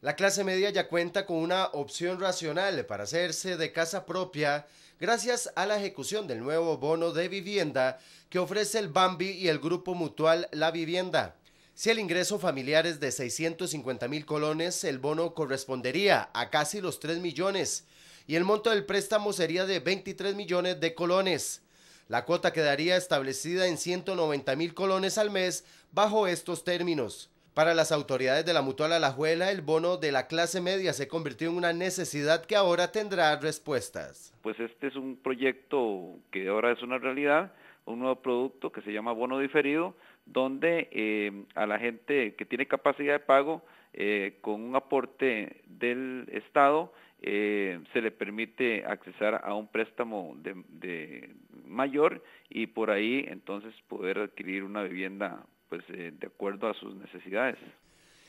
La clase media ya cuenta con una opción racional para hacerse de casa propia gracias a la ejecución del nuevo bono de vivienda que ofrece el Bambi y el grupo mutual La Vivienda. Si el ingreso familiar es de 650 mil colones, el bono correspondería a casi los 3 millones y el monto del préstamo sería de 23 millones de colones. La cuota quedaría establecida en 190 mil colones al mes bajo estos términos. Para las autoridades de la Mutual Alajuela, el bono de la clase media se convirtió en una necesidad que ahora tendrá respuestas. Pues este es un proyecto que ahora es una realidad, un nuevo producto que se llama bono diferido, donde eh, a la gente que tiene capacidad de pago, eh, con un aporte del Estado, eh, se le permite accesar a un préstamo mayor y por ahí entonces poder adquirir una vivienda pues eh, de acuerdo a sus necesidades.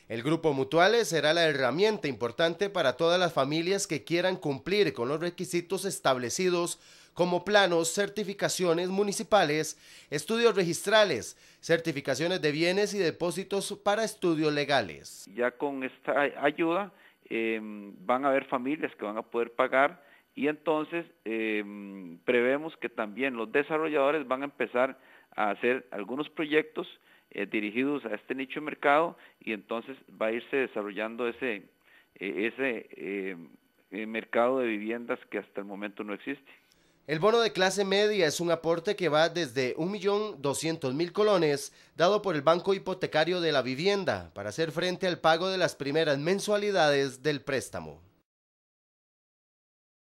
El grupo Mutuales será la herramienta importante para todas las familias que quieran cumplir con los requisitos establecidos como planos, certificaciones municipales, estudios registrales, certificaciones de bienes y depósitos para estudios legales. Ya con esta ayuda Em, van a haber familias que van a poder pagar y entonces em, prevemos que también los desarrolladores van a empezar a hacer algunos proyectos eh, dirigidos a este nicho de mercado y entonces va a irse desarrollando ese, eh, ese em, eh, mercado de viviendas que hasta el momento no existe. El bono de clase media es un aporte que va desde 1.200.000 colones dado por el Banco Hipotecario de la Vivienda para hacer frente al pago de las primeras mensualidades del préstamo.